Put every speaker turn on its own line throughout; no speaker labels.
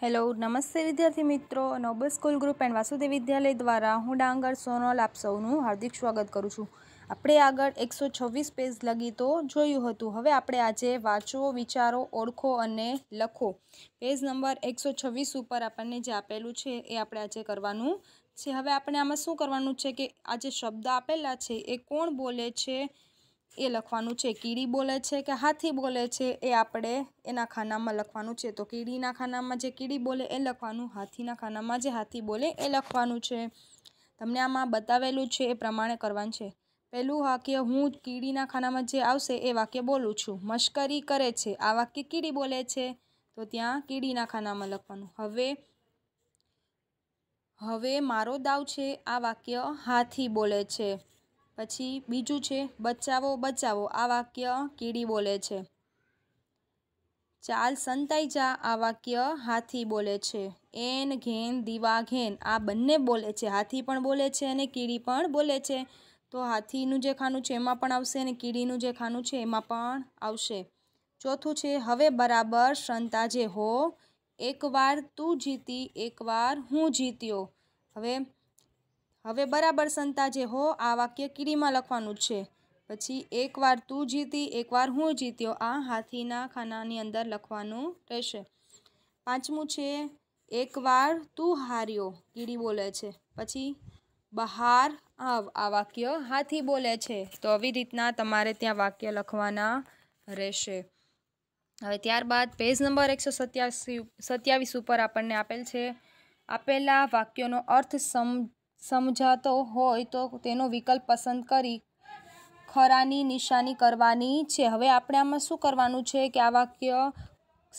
hello નમસ્તે વિદ્યાર્થી મિત્રો Noble school group and Vasudev Vidyalaya દ્વારા હું ડાંગર સોનલ આપ સૌનું હાર્દિક સ્વાગત કરું છું આપણે આગળ એકસો છવ્વીસ પેજ લગી તો જોયું હતું હવે આપણે આજે વાંચો વિચારો ઓળખો અને લખો પેજ નંબર એકસો છવ્વીસ ઉપર આપણને જે આપેલું છે એ આપણે આજે કરવાનું છે હવે આપણે આમાં શું કરવાનું છે કે આ જે શબ્દ આપેલા છે એ કોણ બોલે છે એ લખવાનું છે કીડી બોલે છે કે હાથી બોલે છે એ આપણે એના ખાનામાં લખવાનું છે તો કીડીના ખાનામાં જે કીડી બોલે એ લખવાનું હાથીના ખાનામાં જે હાથી બોલે એ લખવાનું છે તમને આમાં બતાવેલું છે એ પ્રમાણે કરવાનું છે પહેલું વાક્ય હું કીડીના ખાનામાં જે આવશે એ વાક્ય બોલું છું મશ્કરી કરે છે આ વાક્ય કીડી બોલે છે તો ત્યાં કીડીના ખાનામાં લખવાનું હવે હવે મારો દાવ છે આ વાક્ય હાથી બોલે છે પછી બીજું છે બચાવો બચાવો આ વાક્ય કીડી બોલે છે ચાલ સંતાઈ જા આ વાક્ય હાથી બોલે છે એન ઘેન દીવા ઘેન આ બંને બોલે છે હાથી પણ બોલે છે અને કીડી પણ બોલે છે તો હાથીનું જે ખાનું છે એમાં પણ આવશે અને કીડીનું જે ખાનું છે એમાં પણ આવશે ચોથું છે હવે બરાબર સંતા જે હો એકવાર તું જીતી એકવાર હું જીત્યો હવે હવે બરાબર સંતાજે હો આ વાક્ય કીડીમાં લખવાનું છે પછી એકવાર તું જીતી એકવાર હું જીત્યો આ હાથીના ખાનાની અંદર લખવાનું રહેશે પાંચમું છે એકવાર તું હાર્યો કીડી બોલે છે પછી બહાર આવ આ વાક્ય હાથી બોલે છે તો આવી રીતના તમારે ત્યાં વાક્ય લખવાના રહેશે હવે ત્યારબાદ પેજ નંબર એકસો સત્યાસી સત્યાવીસ ઉપર આપણને આપેલ છે આપેલા વાક્યોનો અર્થ સમ સમજાતો હોય તો તેનો વિકલ્પ પસંદ કરી ખરાની નિશાની કરવાની છે હવે આપણે આમાં શું કરવાનું છે કે આ વાક્ય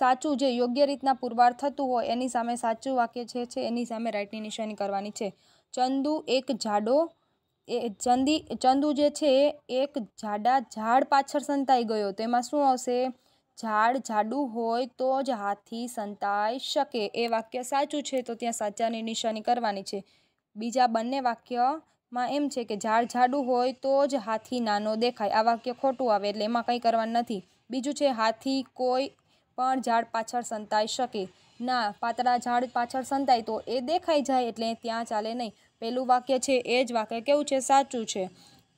સાચું જે યોગ્ય રીતના પુરવાર થતું હોય એની સામે સાચું વાક્ય જે છે એની સામે રાઈટની નિશાની કરવાની છે ચંદુ એક જાડો એ ચંદી ચંદુ જે છે એક જાડા ઝાડ પાછળ સંતાઈ ગયો તેમાં શું આવશે ઝાડ જાડું હોય તો જ હાથી સંતાઈ શકે એ વાક્ય સાચું છે તો ત્યાં સાચાની નિશાની કરવાની છે બીજા બંને વાક્યમાં એમ છે કે ઝાડ જાડું હોય તો જ હાથી નાનો દેખાય આ વાક્ય ખોટું આવે એટલે એમાં કંઈ કરવાનું નથી બીજું છે હાથી કોઈ પણ ઝાડ પાછળ સંતાઈ શકે ના પાતળા ઝાડ પાછળ સંતાય તો એ દેખાઈ જાય એટલે ત્યાં ચાલે નહીં પહેલું વાક્ય છે એ જ વાક્ય કેવું છે સાચું છે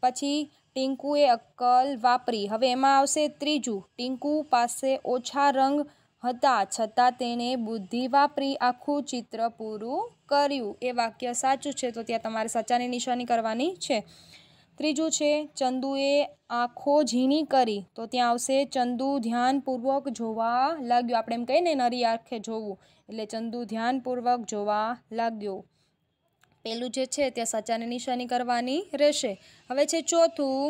પછી ટીંકુએ અક્કલ વાપરી હવે એમાં આવશે ત્રીજું ટીંકુ પાસે ઓછા રંગ હતા છતાં તેણે બુદ્ધિ વાપરી આખું ચિત્ર પૂરું કર્યું એ વાક્ય સાચું છે તો ત્યાં તમારે સાચાની નિશાની કરવાની છે ત્રીજું છે ચંદુએ આંખો ઝીણી કરી તો ત્યાં આવશે ચંદુ ધ્યાનપૂર્વક જોવા લાગ્યો આપણે એમ કહીએ ને નરી આંખે જોવું એટલે ચંદુ ધ્યાનપૂર્વક જોવા લાગ્યો પેલું જે છે ત્યાં સાચાની નિશાની કરવાની રહેશે હવે છે ચોથું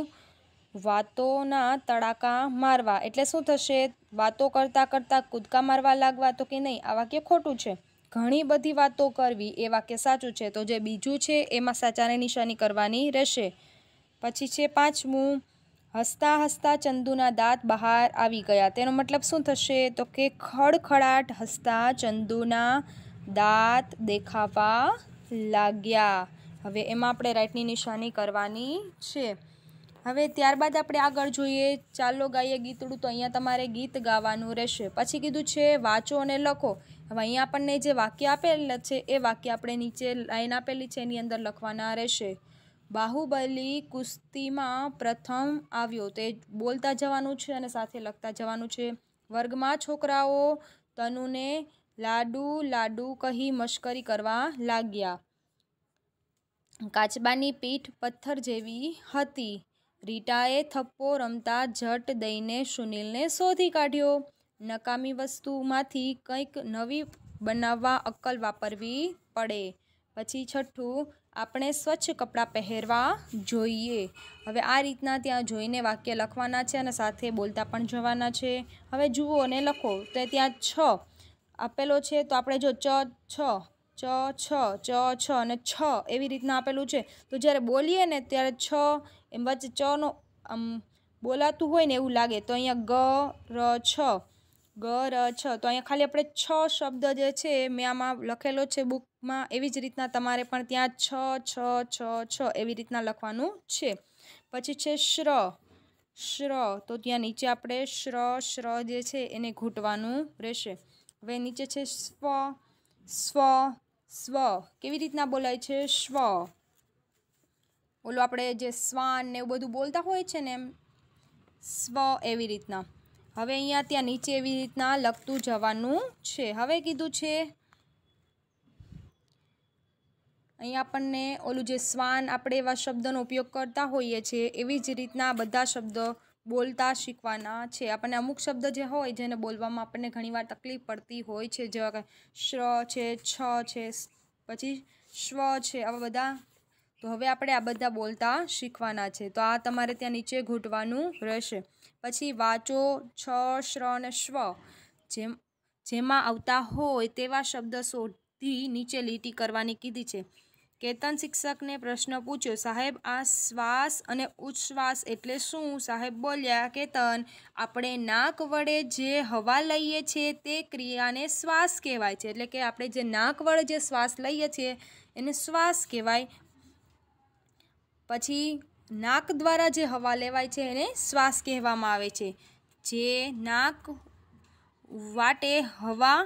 વાતોના તડાકા મારવા એટલે શું થશે વાતો કરતાં કરતાં કૂદકા મારવા લાગવા તો કે નહીં આ વાક્ય ખોટું છે ઘણી બધી વાતો કરવી એ વાક્ય સાચું છે તો જે બીજું છે એમાં સાચાને નિશાની કરવાની રહેશે પછી છે પાંચમું હસતા હસતા ચંદુના દાંત બહાર આવી ગયા તેનો મતલબ શું થશે તો કે ખડખડાટ હસતા ચંદુના દાંત દેખાવા લાગ્યા હવે એમાં આપણે રાઈટની નિશાની કરવાની છે હવે ત્યારબાદ આપણે આગળ જોઈએ ચાલો ગાઈએ ગીતડું તો અહીંયા તમારે ગીત ગાવાનું રહેશે પછી કીધું છે વાંચો અને લખો હવે અહીંયા આપણને જે વાક્ય આપેલ છે એ વાક્ય આપણે નીચે લાઈન આપેલી છે એની અંદર લખવાના રહેશે બાહુબલી કુસ્તીમાં પ્રથમ આવ્યો તો બોલતા જવાનું છે અને સાથે લખતા જવાનું છે વર્ગમાં છોકરાઓ તનુને લાડુ લાડુ કહી મશ્કરી કરવા લાગ્યા કાચબાની પીઠ પથ્થર જેવી હતી રીટાએ થપ્પો રમતા જટ દઈને સુનિલને શોધી કાઢ્યો નકામી વસ્તુમાંથી કંઈક નવી બનાવવા અક્કલ વાપરવી પડે પછી છઠ્ઠું આપણે સ્વચ્છ કપડાં પહેરવા જોઈએ હવે આ રીતના ત્યાં જોઈને વાક્ય લખવાના છે અને સાથે બોલતા પણ જવાના છે હવે જુઓ અને લખો તો ત્યાં છ આપેલો છે તો આપણે જો ચ છ ચ છ ચ છ અને છ એવી રીતના આપેલું છે તો જ્યારે બોલીએ ને ત્યારે છ એમ વચ્ચે ચનો આમ બોલાતું હોય ને એવું લાગે તો અહીંયા ગ ર છ ગ ર છ તો અહીંયા ખાલી આપણે છ શબ્દ જે છે મેં આમાં લખેલો છે બુકમાં એવી જ રીતના તમારે પણ ત્યાં છ છ છ છ એવી રીતના લખવાનું છે પછી છે શ્ર શ્ર તો ત્યાં નીચે આપણે શ્ર શ્ર જે છે એને ઘૂંટવાનું રહેશે હવે નીચે છે સ્વ સ્વ સ્વ કેવી રીતના બોલાય છે સ્વ ઓલું આપણે જે શ્વાન ને એવું બધું બોલતા હોય છે ને એમ સ્વ એવી રીતના હવે અહીંયા ત્યાં નીચે એવી રીતના લખતું જવાનું છે હવે કીધું છે અહીંયા આપણને ઓલું જે શ્વાન આપણે એવા શબ્દનો ઉપયોગ કરતા હોઈએ છીએ એવી જ રીતના બધા શબ્દો બોલતા શીખવાના છે આપણને અમુક શબ્દ જે હોય જેને બોલવામાં આપણને ઘણીવાર તકલીફ પડતી હોય છે જેવા કે શ્ર છે છ છે પછી શ્વ છે આવા બધા તો હવે આપણે આ બધા બોલતા શીખવાના છે તો આ તમારે ત્યાં નીચે ઘૂંટવાનું રહેશે પછી વાંચો છ શ્ર અને શ્વ જેમ જેમાં આવતા હોય તેવા શબ્દ શોધી નીચે લીટી કરવાની કીધી છે કેતન શિક્ષકને પ્રશ્ન પૂછ્યો સાહેબ આ શ્વાસ અને ઉચ્છ્વાસ એટલે શું સાહેબ બોલ્યા કેતન આપણે નાક વડે જે હવા લઈએ છીએ તે ક્રિયાને શ્વાસ કહેવાય છે એટલે કે આપણે જે નાક વડે જે શ્વાસ લઈએ છીએ એને શ્વાસ કહેવાય પછી નાક દ્વારા જે હવા લેવાય છે એને શ્વાસ કહેવામાં આવે છે જે નાક વાટે હવા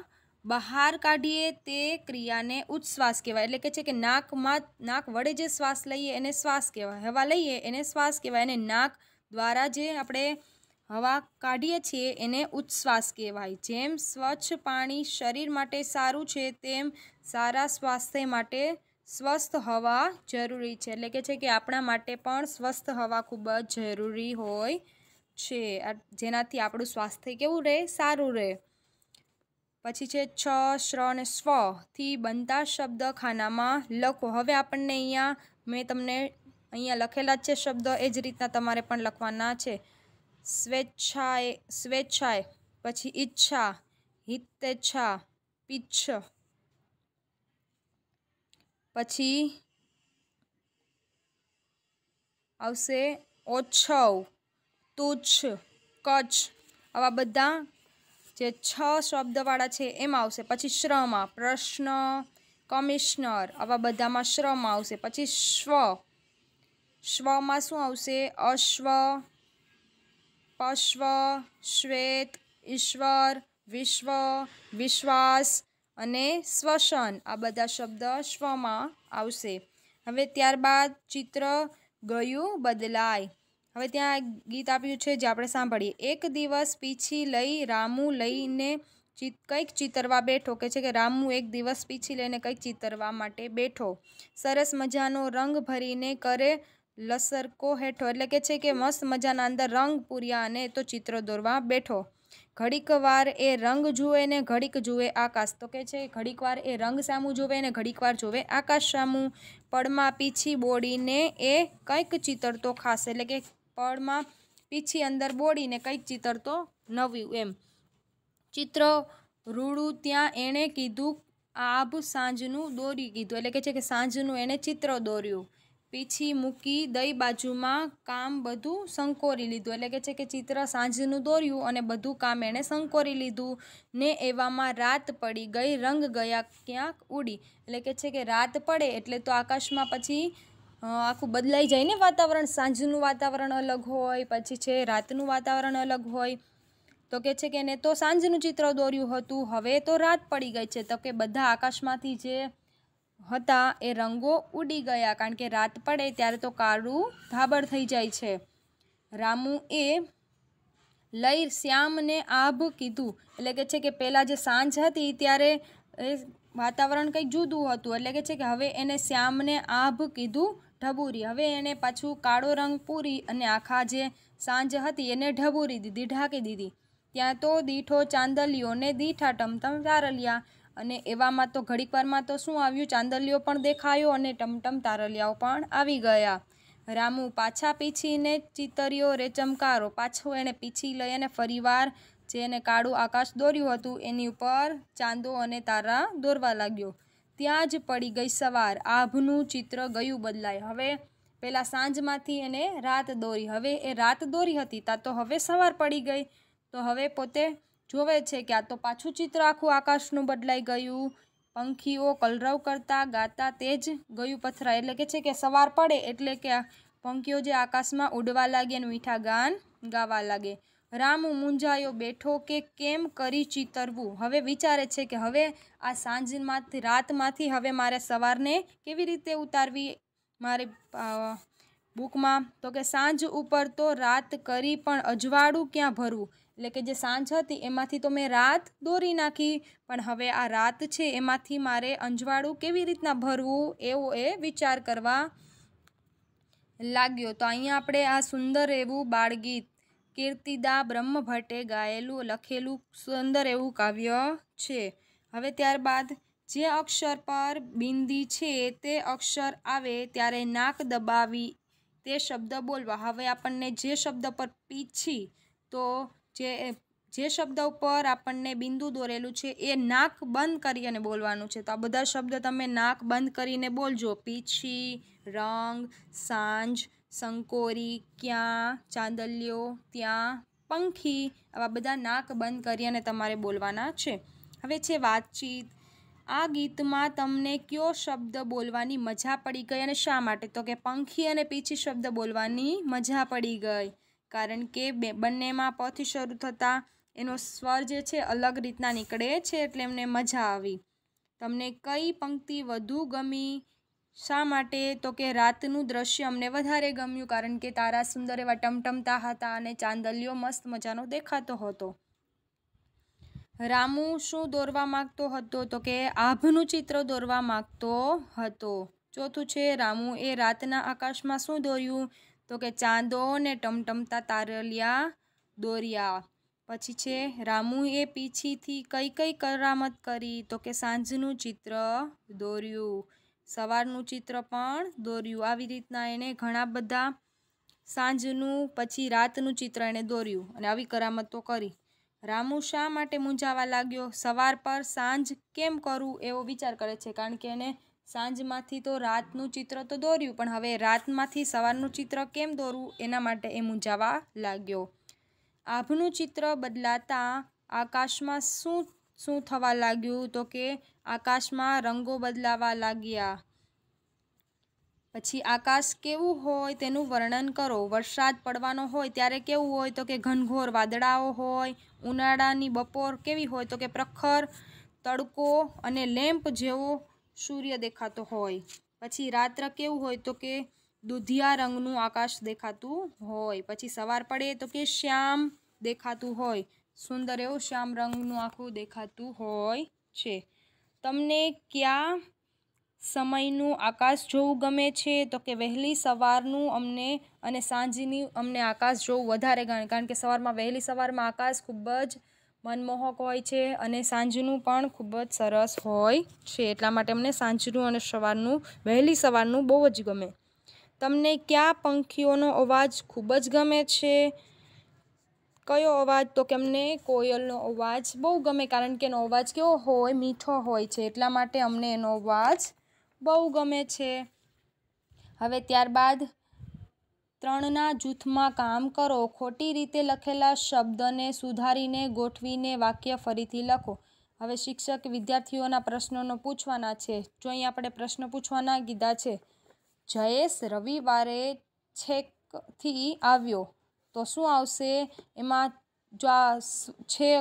બહાર કાઢીએ તે ક્રિયાને ઉચ્છ્વાસ કહેવાય એટલે કે છે કે નાકમાં નાક વડે જે શ્વાસ લઈએ એને શ્વાસ કહેવાય હવા લઈએ એને શ્વાસ કહેવાય અને નાક દ્વારા જે આપણે હવા કાઢીએ છીએ એને ઉચ્છ્વાસ કહેવાય જેમ સ્વચ્છ પાણી શરીર માટે સારું છે તેમ સારા સ્વાસ્થ્ય માટે સ્વસ્થ હવા જરૂરી છે એટલે કે છે કે આપણા માટે પણ સ્વસ્થ હવા ખૂબ જ જરૂરી હોય છે જેનાથી આપણું સ્વાસ્થ્ય કેવું રહે સારું રહે પછી છે છ શ્ર અને સ્વ થી બનતા શબ્દ ખાનામાં લખો હવે આપણને અહીંયા મેં તમને અહીંયા લખેલા છે શબ્દ એ જ રીતના તમારે પણ લખવાના છે સ્વેચ્છાએ સ્વેચ્છાએ પછી ઈચ્છા હિતેચ્છા પિચ્છ પછી આવશે ઓછવ તુચ્છ કચ્છ આવા બધા જે છ શબ્દવાળા છે એમાં આવશે પછી શ્રમાં પ્રશ્ન કમિશનર આવા બધામાં શ્રમ આવશે પછી સ્વ સ્વમાં શું આવશે અશ્વ પશ્વ શ્વેત ઈશ્વર વિશ્વ વિશ્વાસ અને શ્વસન આ બધા શબ્દ સ્વમાં આવશે હવે ત્યારબાદ ચિત્ર ગયું બદલાય હવે ત્યાં એક ગીત આપ્યું છે જે આપણે સાંભળીએ એક દિવસ પીછી લઈ રામુ લઈને ચિત કંઈક ચિતરવા બેઠો કે છે કે રામુ એક દિવસ પીછી લઈને કંઈક ચિતરવા માટે બેઠો સરસ મજાનો રંગ ભરીને કરે લસરકો હેઠો એટલે કે છે કે મસ્ત મજાના અંદર રંગ પૂર્યા અને તો ચિત્રો દોરવા બેઠો ઘડીક વાર એ રંગ જુએ ને ઘડીક જુએ આકાશ તો કે છે ઘડીક વાર એ રંગ સામું જુએ ને ઘડીક વાર જુએ આકાશ સામું પડમાં પીછી બોડીને એ કંઈક ચિતરતો ખાસ એટલે કે પળમાં પીછી અંદર બોડીને કંઈક ચિતર તો નવ્યું એમ ચિત્ર રૂડું ત્યાં એણે કીધું આભ સાંજનું દોરી કીધું એટલે કે છે કે સાંજનું એણે ચિત્ર દોર્યું પીછી મૂકી દઈ બાજુમાં કામ બધું સંકોરી લીધું એટલે કે છે કે ચિત્ર સાંજનું દોર્યું અને બધું કામ એણે સંકોરી લીધું ને એવામાં રાત પડી ગઈ રંગ ગયા ક્યાંક ઉડી એટલે કે છે કે રાત પડે એટલે તો આકાશમાં પછી આખું બદલાઈ જાય ને વાતાવરણ સાંજનું વાતાવરણ અલગ હોય પછી છે રાતનું વાતાવરણ અલગ હોય તો કે છે કે એને તો સાંજનું ચિત્ર દોર્યું હતું હવે તો રાત પડી ગઈ છે તો કે બધા આકાશમાંથી જે હતા એ રંગો ઉડી ગયા કારણ કે રાત પડે ત્યારે તો કાળું ધાબળ થઈ જાય છે રામુ એ લઈ શ્યામને આભ કીધું એટલે કે છે કે પહેલાં જે સાંજ હતી ત્યારે એ વાતાવરણ કંઈક જુદું હતું એટલે કે છે કે હવે એને શ્યામને આભ કીધું ઢબૂરી હવે એણે પાછું કાળો રંગ પૂરી અને આખા જે સાંજ હતી એને ઢબૂરી દીધી ઢાંકી દીધી ત્યાં તો દીઠો ચાંદલિયો ને દીઠા ટમટમ તારલિયા અને એવામાં તો ઘડીકવારમાં તો શું આવ્યું ચાંદલિયો પણ દેખાયો અને ટમટમ તારલિયાઓ પણ આવી ગયા રામુ પાછા પીછીને ચિતર્યો રે ચમકારો પાછો એણે પીછી લઈ અને ફરીવાર જે એને કાળું આકાશ દોર્યું હતું એની ઉપર ચાંદો અને તારા દોરવા લાગ્યો ત્યાં જ પડી ગઈ સવાર આભનું ચિત્ર ગયું બદલાય હવે પહેલાં સાંજમાંથી એને રાત દોરી હવે એ રાત દોરી હતી ત્યાં તો હવે સવાર પડી ગઈ તો હવે પોતે જોવે છે કે આ તો પાછું ચિત્ર આખું આકાશનું બદલાઈ ગયું પંખીઓ કલરવ કરતા ગાતા તે જ ગયું પથરા એટલે કે છે કે સવાર પડે એટલે કે પંખીઓ જે આકાશમાં ઉડવા લાગે અને મીઠા ગાન ગાવા લાગે રામ મૂંઝાયો બેઠો કે કેમ કરી ચિતરવું હવે વિચારે છે કે હવે આ સાંજમાંથી રાતમાંથી હવે મારે સવારને કેવી રીતે ઉતારવી મારી બુકમાં તો કે સાંજ ઉપર તો રાત કરી પણ અજવાળું ક્યાં ભરવું એટલે કે જે સાંજ હતી એમાંથી તો મેં રાત દોરી નાખી પણ હવે આ રાત છે એમાંથી મારે અંજવાળું કેવી રીતના ભરવું એવો એ વિચાર કરવા લાગ્યો તો અહીંયા આપણે આ સુંદર એવું બાળગીત કીર્તિદા બ્રહ્મભટ્ટે ગાયેલું લખેલું સુંદર એવું કાવ્ય છે હવે ત્યારબાદ જે અક્ષર પર બિંદી છે તે અક્ષર આવે ત્યારે નાક દબાવી તે શબ્દ બોલવા હવે આપણને જે શબ્દ પર પીછી તો જે જે શબ્દ ઉપર આપણને બિંદુ દોરેલું છે એ નાક બંધ કરીને બોલવાનું છે તો આ બધા શબ્દ તમે નાક બંધ કરીને બોલજો પીછી રંગ સાંજ સંકોરી ક્યાં ચાંદલિયો ત્યાં પંખી આવા બધા નાક બંધ કરી અને તમારે બોલવાના છે હવે છે વાતચીત આ ગીતમાં તમને કયો શબ્દ બોલવાની મજા પડી ગઈ અને શા માટે તો કે પંખી અને પીછી શબ્દ બોલવાની મજા પડી ગઈ કારણ કે બે બંનેમાં પથી શરૂ થતાં એનો સ્વર જે છે અલગ રીતના નીકળે છે એટલે એમને મજા આવી તમને કઈ પંક્તિ વધુ ગમી શા માટે તો કે રાતનું દ્રશ્ય અમને વધારે ગમ્યું કારણ કે તારા સુંદર એવા ટમટમતા હતા અને ચાંદલિયો મસ્ત મજાનો દેખાતો હતો રામુ શું દોરવા માગતો હતો તો કે આભનું ચિત્ર દોરવા માગતો હતો ચોથું છે રામુ એ રાતના આકાશમાં શું દોર્યું તો કે ચાંદો ને ટમટમતા તારલિયા દોર્યા પછી છે રામુએ પીછીથી કઈ કઈ કરામત કરી તો કે સાંજનું ચિત્ર દોર્યું સવારનું ચિત્ર પણ દોર્યું આવી રીતના એણે ઘણા બધા સાંજનું પછી રાતનું ચિત્ર એણે દોર્યું અને આવી કરામતો કરી રામુ શા માટે મૂંઝાવા લાગ્યો સવાર પર સાંજ કેમ કરું એવો વિચાર કરે છે કારણ કે એને સાંજમાંથી તો રાતનું ચિત્ર તો દોર્યું પણ હવે રાતમાંથી સવારનું ચિત્ર કેમ દોરવું એના માટે એ મૂંઝાવા લાગ્યો આભનું ચિત્ર બદલાતા આકાશમાં શું શું થવા લાગ્યું તો કે આકાશમાં રંગો બદલાવા લાગ્યા પછી આકાશ કેવું હોય તેનું વર્ણન કરો વરસાદ પડવાનો હોય ત્યારે કેવું હોય તો કે ઘનઘોર વાદળાઓ હોય ઉનાળાની બપોર કેવી હોય તો કે પ્રખર તડકો અને લેમ્પ જેવો સૂર્ય દેખાતો હોય પછી રાત્ર કેવું હોય તો કે દૂધિયા રંગનું આકાશ દેખાતું હોય પછી સવાર પડે તો કે શ્યામ દેખાતું હોય સુંદર એવું શ્યામ રંગનું આખું દેખાતું હોય છે તમને કયા સમયનું આકાશ જોવું ગમે છે તો કે વહેલી સવારનું અમને અને સાંજની અમને આકાશ જોવું વધારે ગમે કારણ કે સવારમાં વહેલી સવારમાં આકાશ ખૂબ જ મનમોહક હોય છે અને સાંજનું પણ ખૂબ જ સરસ હોય છે એટલા માટે અમને સાંજનું અને સવારનું વહેલી સવારનું બહુ જ ગમે તમને કયા પંખીઓનો અવાજ ખૂબ જ ગમે છે કયો અવાજ તો કેમને કોયલનો અવાજ બહુ ગમે કારણ કે એનો અવાજ કેવો હોય મીઠો હોય છે એટલા માટે અમને એનો અવાજ બહુ ગમે છે હવે ત્યારબાદ ત્રણના જૂથમાં કામ કરો ખોટી રીતે લખેલા શબ્દને સુધારીને ગોઠવીને વાક્ય ફરીથી લખો હવે શિક્ષક વિદ્યાર્થીઓના પ્રશ્નોનો પૂછવાના છે જો અહીં આપણે પ્રશ્ન પૂછવાના કીધા છે જયેશ રવિવારે છેકથી આવ્યો તો શું આવશે એમાં જો આ છે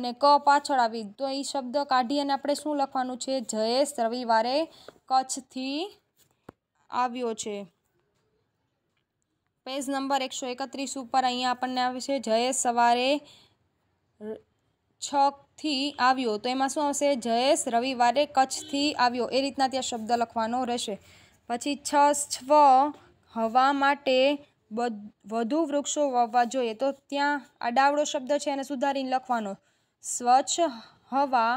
અને ક પાછળ આવી તો એ શબ્દ કાઢી અને આપણે શું લખવાનું છે જયેશ રવિવારે કચ્છથી આવ્યો છે પેજ નંબર એકસો એકત્રીસ ઉપર અહીંયા આપણને આવે છે જયેશ સવારે છથી આવ્યો તો એમાં શું આવશે જયેશ રવિવારે કચ્છથી આવ્યો એ રીતના ત્યાં શબ્દ લખવાનો રહેશે પછી છ સ્વ હવા માટે વધુ વૃક્ષો વાવવા જોઈએ તો ત્યાં અડાવડો શબ્દ છે એને સુધારીને લખવાનો સ્વચ્છ હવા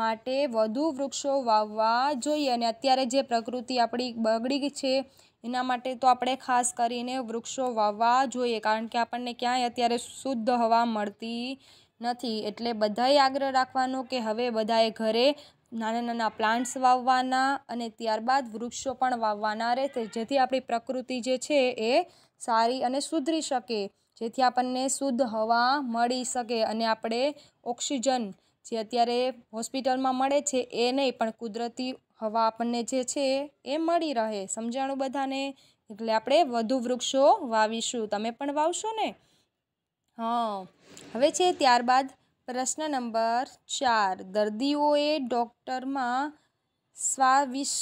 માટે વધુ વૃક્ષો વાવવા જોઈએ અને અત્યારે જે પ્રકૃતિ આપણી બગડી છે એના માટે તો આપણે ખાસ કરીને વૃક્ષો વાવવા જોઈએ કારણ કે આપણને ક્યાંય અત્યારે શુદ્ધ હવા મળતી નથી એટલે બધાએ આગ્રહ રાખવાનો કે હવે બધાએ ઘરે નાના નાના પ્લાન્ટ્સ વાવવાના અને ત્યારબાદ વૃક્ષો પણ વાવવાના રહેશે જેથી આપણી પ્રકૃતિ જે છે એ સારી અને સુધરી શકે જેથી આપણને શુદ્ધ હવા મળી શકે અને આપણે ઓક્સિજન જે અત્યારે હોસ્પિટલમાં મળે છે એ નહીં પણ કુદરતી હવા આપણને જે છે એ મળી રહે સમજાણું બધાને એટલે આપણે વધુ વૃક્ષો વાવીશું તમે પણ વાવશો ને હા હવે છે ત્યારબાદ પ્રશ્ન નંબર ચાર દર્દીઓએ ડૉક્ટરમાં સ્વાવિશ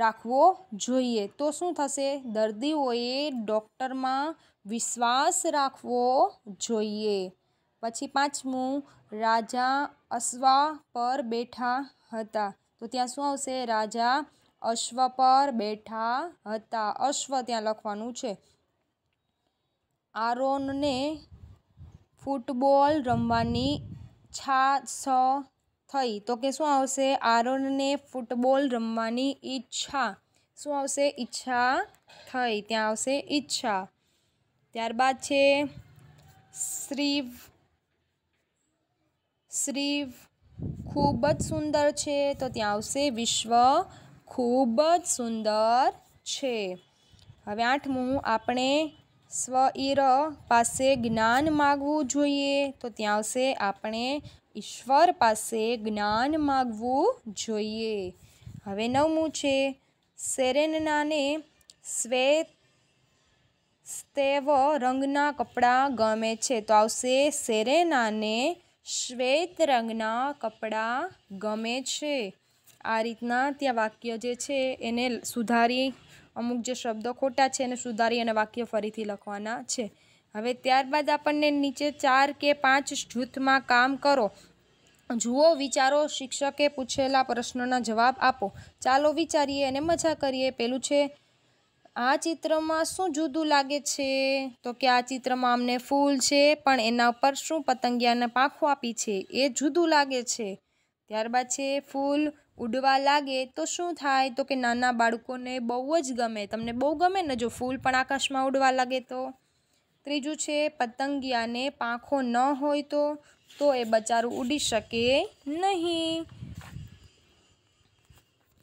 રાખવો જોઈએ તો શું થશે દર્દીઓએ ડૉક્ટરમાં વિશ્વાસ રાખવો જોઈએ પછી પાંચમું રાજા અશ્વ પર બેઠા હતા તો ત્યાં શું આવશે રાજા અશ્વ પર બેઠા હતા અશ્વ ત્યાં લખવાનું છે આરોનને ફૂટબોલ રમવાની છા છ થઈ તો કે શું આવશે આરોનને ફૂટબોલ રમવાની ઈચ્છા શું આવશે ઈચ્છા થઈ ત્યાં આવશે ઈચ્છા ત્યારબાદ છે શ્રીવ શ્રીવ ખૂબ જ સુંદર છે તો ત્યાં આવશે વિશ્વ ખૂબ જ સુંદર છે હવે આઠમું આપણે સ્વઈર પાસે જ્ઞાન માગવું જોઈએ તો ત્યાં આવશે આપણે ઈશ્વર પાસે જ્ઞાન માગવું જોઈએ હવે નવમું છે સેરેનાને શ્વેત સ્તેવ રંગના કપડાં ગમે છે તો આવશે સેરેનાને શ્વેત રંગના કપડાં ગમે છે આ રીતના ત્યાં વાક્ય જે છે એને સુધારી અમુક જે શબ્દો ખોટા છે એને સુધારી અને વાક્ય ફરીથી લખવાના છે હવે ત્યારબાદ આપણને નીચે ચાર કે પાંચ જૂથમાં કામ કરો જુઓ વિચારો શિક્ષકે પૂછેલા પ્રશ્નોના જવાબ આપો ચાલો વિચારીએ અને મજા કરીએ પેલું છે આ ચિત્રમાં શું જુદું લાગે છે તો કે આ ચિત્રમાં અમને ફૂલ છે પણ એના ઉપર શું પતંગિયાને પાંખો આપી છે એ જુદું લાગે છે ત્યારબાદ છે ફૂલ ઉડવા લાગે તો શું થાય તો કે નાના બાળકોને બહુ જ ગમે તમને બહુ ગમે ને જો ફૂલ પણ આકાશમાં ઉડવા લાગે તો ત્રીજું છે પતંગિયાને પાંખો ન હોય તો તો એ બચારું ઉડી શકે નહીં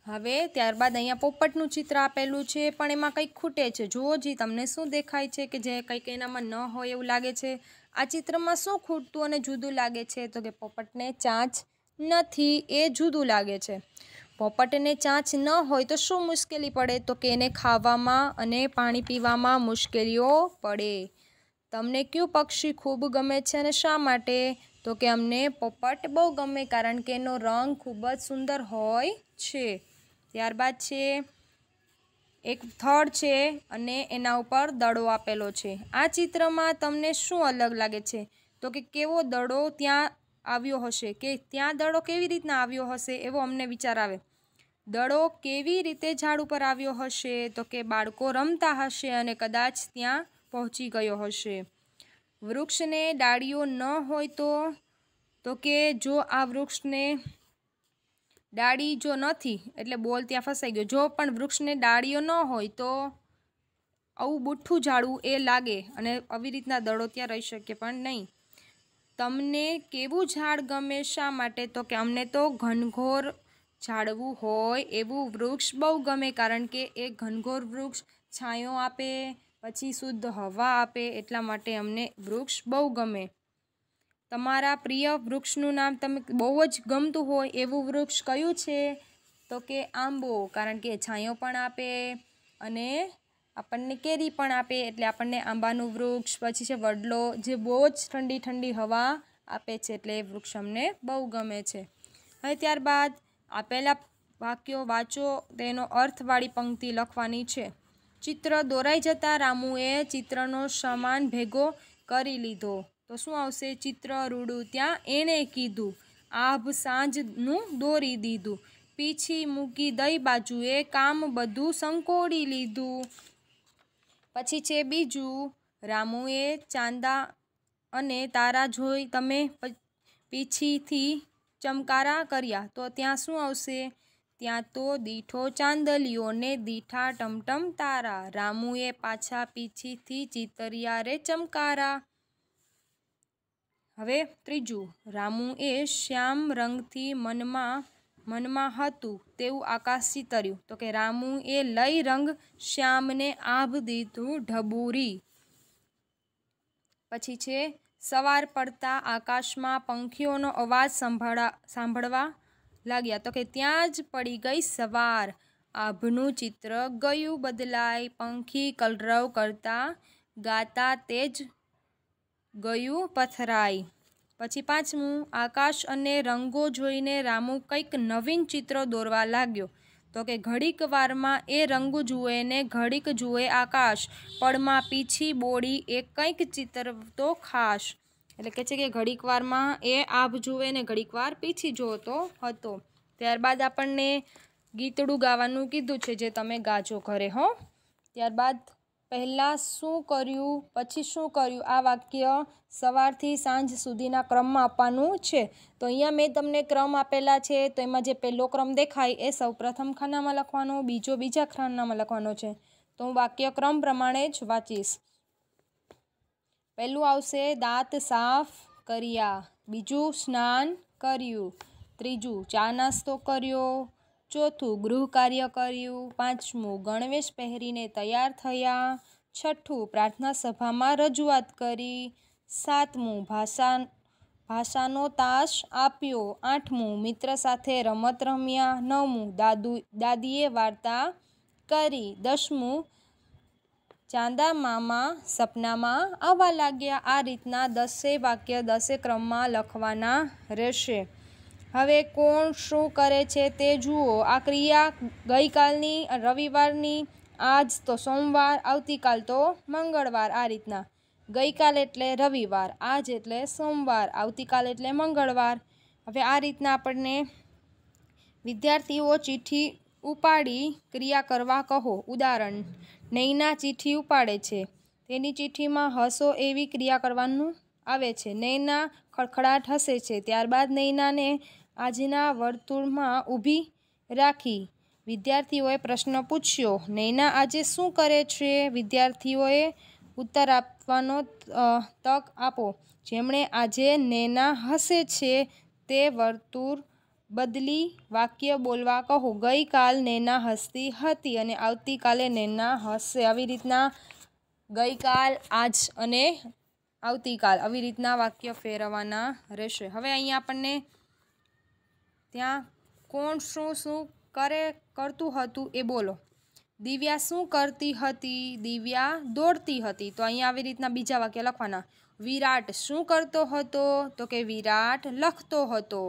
હવે ત્યારબાદ અહીંયા પોપટનું ચિત્ર આપેલું છે પણ એમાં કંઈક ખૂટે છે જુઓ જી તમને શું દેખાય છે કે જે કંઈક એનામાં ન હોય એવું લાગે છે આ ચિત્રમાં શું ખૂટતું અને જુદું લાગે છે તો કે પોપટને ચાંચ નથી એ જુદું લાગે છે પોપટને ચાંચ ન હોય તો શું મુશ્કેલી પડે તો કે એને ખાવામાં અને પાણી પીવામાં મુશ્કેલીઓ પડે તમને કયું પક્ષી ખૂબ ગમે છે અને શા માટે તો કે અમને પોપટ બહુ ગમે કારણ કે એનો રંગ ખૂબ જ સુંદર હોય છે ત્યારબાદ છે એક થડ છે અને એના ઉપર દડો આપેલો છે આ ચિત્રમાં તમને શું અલગ લાગે છે તો કે કેવો દડો ત્યાં આવ્યો હશે કે ત્યાં દડો કેવી રીતના આવ્યો હશે એવો અમને વિચાર આવે દડો કેવી રીતે ઝાડ ઉપર આવ્યો હશે તો કે બાળકો રમતા હશે અને કદાચ ત્યાં પહોંચી ગયો હશે વૃક્ષને ડાળીઓ ન હોય તો તો કે જો આ વૃક્ષને ડાળી જો નથી એટલે બોલ ત્યાં ફસાઈ ગયો જો પણ વૃક્ષને ડાળીઓ ન હોય તો આવું બુઠ્ઠું ઝાડવું એ લાગે અને આવી રીતના દડો ત્યાં રહી શકે પણ નહીં તમને કેવું ઝાડ ગમે શા માટે તો કે અમને તો ઘનઘોર ઝાડવું હોય એવું વૃક્ષ બહુ ગમે કારણ કે એ ઘનઘોર વૃક્ષ છાંયો આપે પછી શુદ્ધ હવા આપે એટલા માટે અમને વૃક્ષ બહુ ગમે તમારા પ્રિય વૃક્ષનું નામ તમે બહુ જ ગમતું હોય એવું વૃક્ષ કયું છે તો કે આંબો કારણ કે છાંયો પણ આપે અને આપણને કેરી પણ આપે એટલે આપણને આંબાનું વૃક્ષ પછી છે વડલો જે બહુ જ ઠંડી ઠંડી હવા આપે છે એટલે એ વૃક્ષ અમને બહુ ગમે છે હવે ત્યારબાદ આપેલા વાક્યો વાંચો તેનો અર્થવાળી પંક્તિ લખવાની છે ચિત્ર દોરાઈ જતાં રામુએ ચિત્રનો સમાન ભેગો કરી લીધો તો શું આવશે ચિત્ર રૂડું ત્યાં એણે કીધું આભ સાંજનું દોરી દીધું પીછી મૂકી દઈ બાજુએ કામ બધું સંકોડી લીધું પછી છે બીજું રામુએ ચાંદા અને તારા જોઈ તમે પીછીથી ચમકારા કર્યા તો ત્યાં શું આવશે ત્યાં તો દીઠો ચાંદલીઓને દીઠા ટમટમ તારા રામુએ પાછા પીછીથી ચિતરિયારે ચમકારા હવે ત્રીજું રામુએ શ્યામ રંગથી મનમાં મનમાં હતું તેવું આકાશ ચિતર્યું તો કે રામુએ લઈ રંગ શ્યામને આભ દીધું ઢબૂરી પછી છે સવાર પડતા આકાશમાં પંખીઓનો અવાજ સંભાળા સાંભળવા લાગ્યા તો કે ત્યાં જ પડી ગઈ સવાર આભનું ચિત્ર ગયું બદલાય પંખી કલરવ કરતા ગાતા તેજ ગયું પથરાય પછી પાંચમું આકાશ અને રંગો જોઈને રામુ કંઈક નવીન ચિત્ર દોરવા લાગ્યો તો કે ઘડીક વારમાં એ રંગ જુએ ને ઘડીક જુએ આકાશ પડમાં પીછી બોડી એ કંઈક ચિત્ર તો ખાશ એટલે કે છે કે ઘડીકવારમાં એ આભ જુએ ને ઘડીકવાર પીછી જોતો હતો ત્યારબાદ આપણને ગીતડું ગાવાનું કીધું છે જે તમે ગાજો ઘરે હો ત્યારબાદ પહેલાં શું કર્યું પછી શું કર્યું આ વાક્ય સવારથી સાંજ સુધીના ક્રમમાં આપવાનું છે તો અહીંયા મેં તમને ક્રમ આપેલા છે તો એમાં જે પહેલો ક્રમ દેખાય એ સૌ પ્રથમ ખાનામાં લખવાનો બીજો બીજા ખાનામાં લખવાનો છે તો હું વાક્ય ક્રમ પ્રમાણે જ વાંચીશ પહેલું આવશે દાંત સાફ કર્યા બીજું સ્નાન કર્યું ત્રીજું ચા નાસ્તો કર્યો ચોથું ગૃહ કાર્ય કર્યું પાંચમું ગણવેશ પહેરીને તૈયાર થયા છઠ્ઠું પ્રાર્થના સભામાં રજૂઆત કરી સાતમું ભાષા ભાષાનો તાશ આપ્યો આઠમું મિત્ર સાથે રમત રમ્યા નવમું દાદુ દાદીએ વાર્તા કરી દસમું ચાંદા મામા સપનામાં આવવા લાગ્યા આ રીતના દસે વાક્ય દસે ક્રમમાં લખવાના રહેશે હવે કોણ શું કરે છે તે જુઓ આ ક્રિયા ગઈકાલની રવિવારની આજ તો સોમવાર આવતીકાલ તો મંગળવાર આ રીતના ગઈકાલ એટલે રવિવાર આજ એટલે સોમવાર આવતીકાલ એટલે મંગળવાર હવે આ રીતના આપણને વિદ્યાર્થીઓ ચિઠ્ઠી ઉપાડી ક્રિયા કરવા કહો ઉદાહરણ નૈના ચિઠ્ઠી ઉપાડે છે તેની ચિઠ્ઠીમાં હસો એવી ક્રિયા કરવાનું આવે છે નૈના ખડખડાટ હસે છે ત્યારબાદ નૈનાને આજના વર્તુળમાં ઊભી રાખી વિદ્યાર્થીઓએ પ્રશ્ન પૂછ્યો નૈના આજે શું કરે છે વિદ્યાર્થીઓએ ઉત્તર આપવાનો તક આપો જેમણે આજે નૈના હસે છે તે વર્તુળ બદલી વાક્ય બોલવા કહો ગઈકાલ નેના હસતી હતી અને આવતીકાલે નેના હસશે આવી રીતના ગઈકાલ આજ અને આવતીકાલ આવી રીતના વાક્ય ફેરવવાના રહેશે હવે અહીંયા આપણને ત્યાં કોણ શું શું કરે કરતું હતું એ બોલો દિવ્યા શું કરતી હતી દિવ્યા દોડતી હતી તો અહીંયા આવી રીતના બીજા વાક્ય લખવાના વિરાટ શું કરતો હતો તો કે વિરાટ લખતો હતો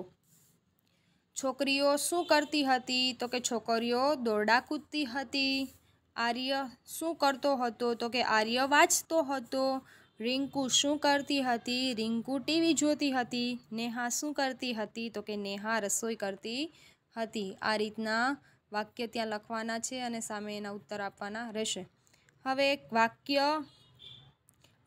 છોકરીઓ શું કરતી હતી તો કે છોકરીઓ દોરડા કૂદતી હતી આર્ય શું કરતો હતો તો કે આર્ય વાંચતો હતો રિંકુ શું કરતી હતી રિંકુ ટીવી જોતી હતી નેહા શું કરતી હતી તો કે નેહા રસોઈ કરતી હતી આ રીતના વાક્ય ત્યાં લખવાના છે અને સામે એના ઉત્તર આપવાના રહેશે હવે વાક્ય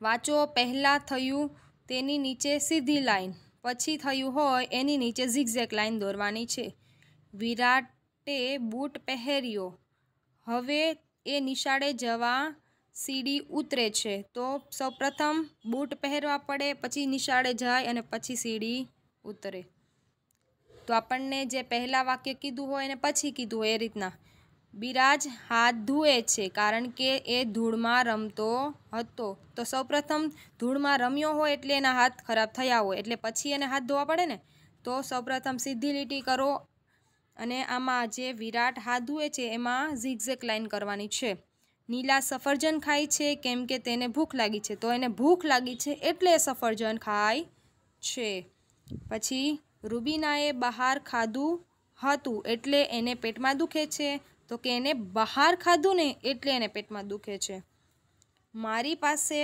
વાંચો પહેલાં થયું તેની નીચે સીધી લાઈન પછી થયું હોય એની નીચે ઝિગઝેક લાઇન દોરવાની છે વિરાટે બૂટ પહેર્યો હવે એ નિશાળે જવા સીડી ઉતરે છે તો સૌપ્રથમ બૂટ પહેરવા પડે પછી નિશાળે જાય અને પછી સીડી ઉતરે તો આપણને જે પહેલાં વાક્ય કીધું હોય અને પછી કીધું હોય એ રીતના બિરાજ હાથ ધુએ છે કારણ કે એ ધૂળમાં રમતો હતો તો સૌપ્રથમ ધૂળમાં રમ્યો હોય એટલે એના હાથ ખરાબ થયા હોય એટલે પછી એને હાથ ધોવા પડે ને તો સૌપ્રથમ સીધી લીટી કરો અને આમાં જે વિરાટ હાથ ધુએ છે એમાં ઝીકઝેક લાઇન કરવાની છે નીલા સફરજન ખાય છે કેમ કે તેને ભૂખ લાગી છે તો એને ભૂખ લાગી છે એટલે સફરજન ખાય છે પછી રૂબીનાએ બહાર ખાધું હતું એટલે એને પેટમાં દુખે છે તો કે એને બહાર ખાધું ને એટલે એને પેટમાં દુખે છે મારી પાસે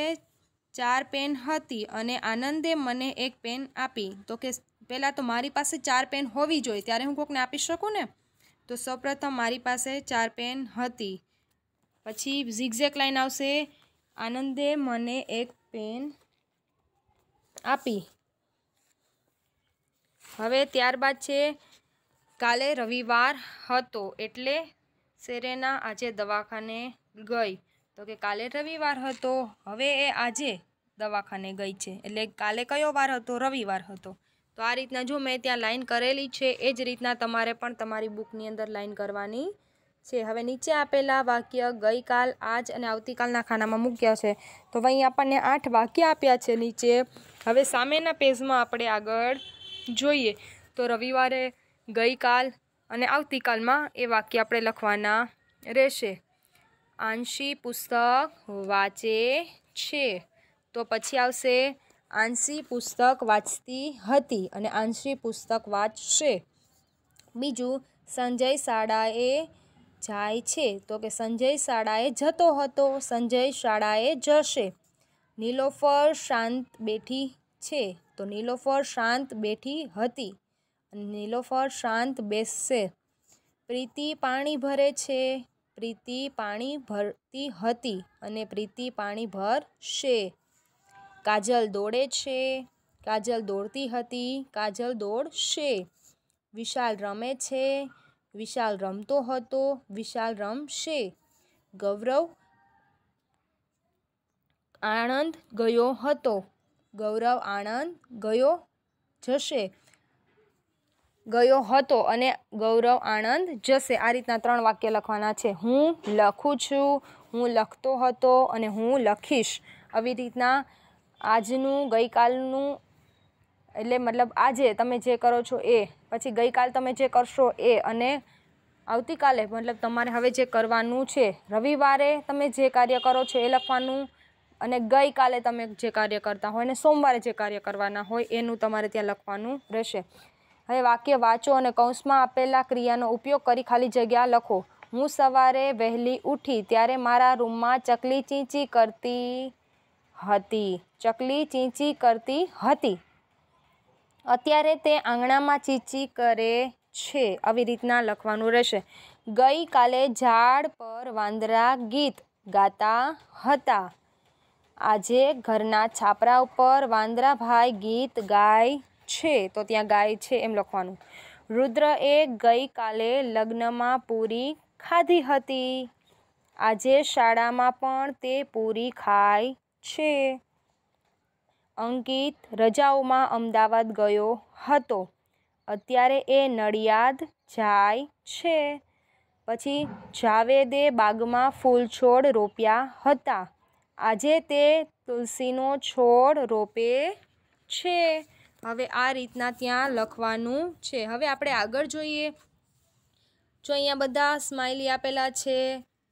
ચાર પેન હતી અને આનંદે મને એક પેન આપી તો કે પહેલાં તો મારી પાસે ચાર પેન હોવી જોઈએ ત્યારે હું કોકને આપી શકું ને તો સૌપ્રથમ મારી પાસે ચાર પેન હતી પછી ઝીકઝેક લાઈન આવશે આનંદે મને એક પેન આપી હવે ત્યારબાદ છે કાલે રવિવાર હતો એટલે સેરેના આજે દવાખાને ગઈ તો કે કાલે રવિવાર હતો હવે એ આજે દવાખાને ગઈ છે એટલે કાલે કયો વાર હતો રવિવાર હતો તો આ રીતના જો મેં ત્યાં લાઈન કરેલી છે એ જ રીતના તમારે પણ તમારી બુકની અંદર લાઈન કરવાની છે હવે નીચે આપેલા વાક્ય ગઈકાલ આજ અને આવતીકાલના ખાનામાં મૂક્યા છે તો અહીં આપણને આઠ વાક્ય આપ્યા છે નીચે હવે સામેના પેજમાં આપણે આગળ જોઈએ તો રવિવારે ગઈકાલ અને આવતીકાલમાં એ વાક્ય આપણે લખવાના રહેશે આંશી પુસ્તક વાંચે છે તો પછી આવશે આંશી પુસ્તક વાંચતી હતી અને આંશી પુસ્તક વાંચશે બીજું સંજય શાળાએ જાય છે તો કે સંજય શાળાએ જતો હતો સંજય શાળાએ જશે નીલોફર શાંત બેઠી છે તો નીલોફર શાંત બેઠી હતી નીલોફર શાંત બેસશે પ્રીતિ પાણી ભરે છે પ્રીતિ પાણી ભરતી હતી અને પ્રીતિ પાણી ભરશે કાજલ દોડે છે કાજલ દોડતી હતી કાજલ દોડશે વિશાલ રમે છે વિશાલ રમતો હતો વિશાલ રમશે ગૌરવ આણંદ ગયો હતો ગૌરવ આણંદ ગયો જશે ગયો હતો અને ગૌરવ આણંદ જશે આ રીતના ત્રણ વાક્ય લખવાના છે હું લખું છું હું લખતો હતો અને હું લખીશ આવી રીતના આજનું ગઈકાલનું એટલે મતલબ આજે તમે જે કરો છો એ પછી ગઈકાલ તમે જે કરશો એ અને આવતીકાલે મતલબ તમારે હવે જે કરવાનું છે રવિવારે તમે જે કાર્ય કરો છો એ લખવાનું અને ગઈકાલે તમે જે કાર્ય કરતા હોય અને સોમવારે જે કાર્ય કરવાના હોય એનું તમારે ત્યાં લખવાનું રહેશે હવે વાક્ય વાંચો અને કૌંસમાં આપેલા ક્રિયાનો ઉપયોગ કરી ખાલી જગ્યા લખો હું સવારે વહેલી ઉઠી ત્યારે મારા રૂમમાં ચકલી ચીંચી કરતી હતી ચકલી ચીંચી કરતી હતી અત્યારે તે આંગણામાં ચીંચી કરે છે આવી રીતના લખવાનું રહેશે ગઈકાલે ઝાડ પર વાંદરા ગીત ગાતા હતા આજે ઘરના છાપરા ઉપર વાંદરાભાઈ ગીત ગાય છે તો ત્યાં ગાય છે એમ લખવાનું રુદ્ર એ ગઈકાલે લગ્નમાં પૂરી ખાધી હતી આજે શાળામાં પણ તે પૂરી ખાય છે અંકિત રજાઓમાં અમદાવાદ ગયો હતો અત્યારે એ નડિયાદ જાય છે પછી જાવેદે બાગમાં ફૂલ છોડ રોપ્યા હતા આજે તે તુલસીનો છોડ રોપે છે હવે આ રીતના ત્યાં લખવાનું છે હવે આપણે આગળ જોઈએ જો અહીંયા બધા સ્માઇલી આપેલા છે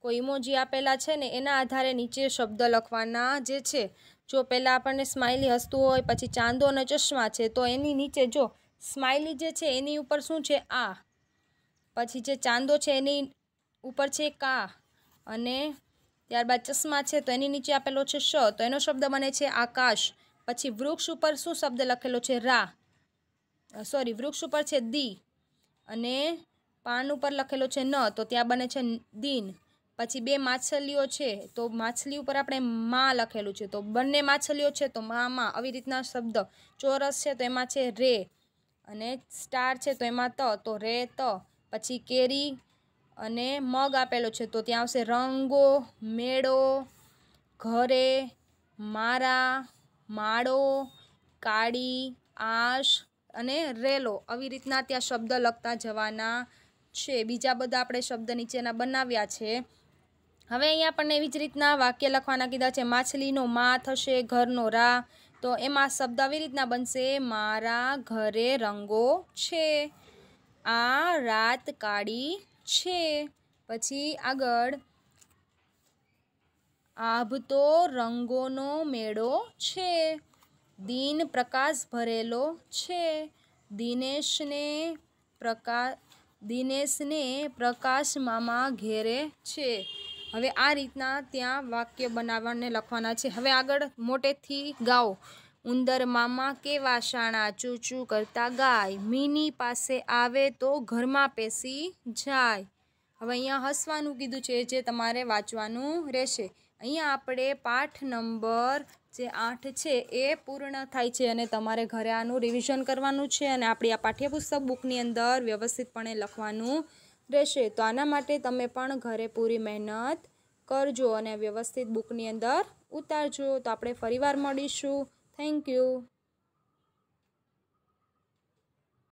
કોઈ ઇમોજી આપેલા છે ને એના આધારે નીચે શબ્દ લખવાના જે છે જો પહેલાં આપણને સ્માઇલી હસતું હોય પછી ચાંદો અને ચશ્મા છે તો એની નીચે જો સ્માઇલી જે છે એની ઉપર શું છે આ પછી જે ચાંદો છે એની ઉપર છે કા અને ત્યારબાદ ચશ્મા છે તો એની નીચે આપેલો છે શ તો એનો શબ્દ બને છે આકાશ પછી વૃક્ષ ઉપર શું શબ્દ લખેલો છે રા સોરી વૃક્ષ ઉપર છે દી અને પાન ઉપર લખેલો છે ન તો ત્યાં બને છે દિન પછી બે માછલીઓ છે તો માછલી ઉપર આપણે માં લખેલું છે તો બંને માછલીઓ છે તો માં માં આવી રીતના શબ્દ ચોરસ છે તો એમાં છે રે અને સ્ટાર છે તો એમાં ત તો રે ત પછી કેરી અને મગ આપેલો છે તો ત્યાં આવશે રંગો મેળો ઘરે મારા માળો કાળી આશ અને રેલો આવી રીતના ત્યાં શબ્દ લખતા જવાના છે બીજા બધા આપણે શબ્દ નીચેના બનાવ્યા છે હવે અહીંયા આપણને એવી જ રીતના વાક્ય લખવાના કીધા છે માછલીનો મા થશે ઘરનો રા તો એમાં શબ્દ આવી રીતના બનશે મારા ઘરે રંગો છે આ રાત કાળી છે પછી આગળ આભ તો રંગોનો મેળો છે દિન પ્રકાશ ભરેલો છે દિનેશને પ્રકાશ દિનેશને પ્રકાશ મામા ઘેરે છે હવે આ રીતના ત્યાં વાક્ય બનાવવાને લખવાના છે હવે આગળ મોટેથી ગાઓ ઉંદર મામા કેવા શાણા ચૂચૂ કરતા ગાય મીની પાસે આવે તો ઘરમાં પેસી જાય હવે અહીંયા હસવાનું કીધું છે જે તમારે વાંચવાનું રહેશે અહીંયા આપણે પાઠ નંબર જે આઠ છે એ પૂર્ણ થાય છે અને તમારે ઘરે આનું રિવિઝન કરવાનું છે અને આપણી આ પાઠ્યપુસ્તક બુકની અંદર વ્યવસ્થિતપણે લખવાનું રહેશે તો આના માટે તમે પણ ઘરે પૂરી મહેનત કરજો અને વ્યવસ્થિત બુકની અંદર ઉતારજો તો આપણે ફરીવાર મળીશું થેન્ક યુ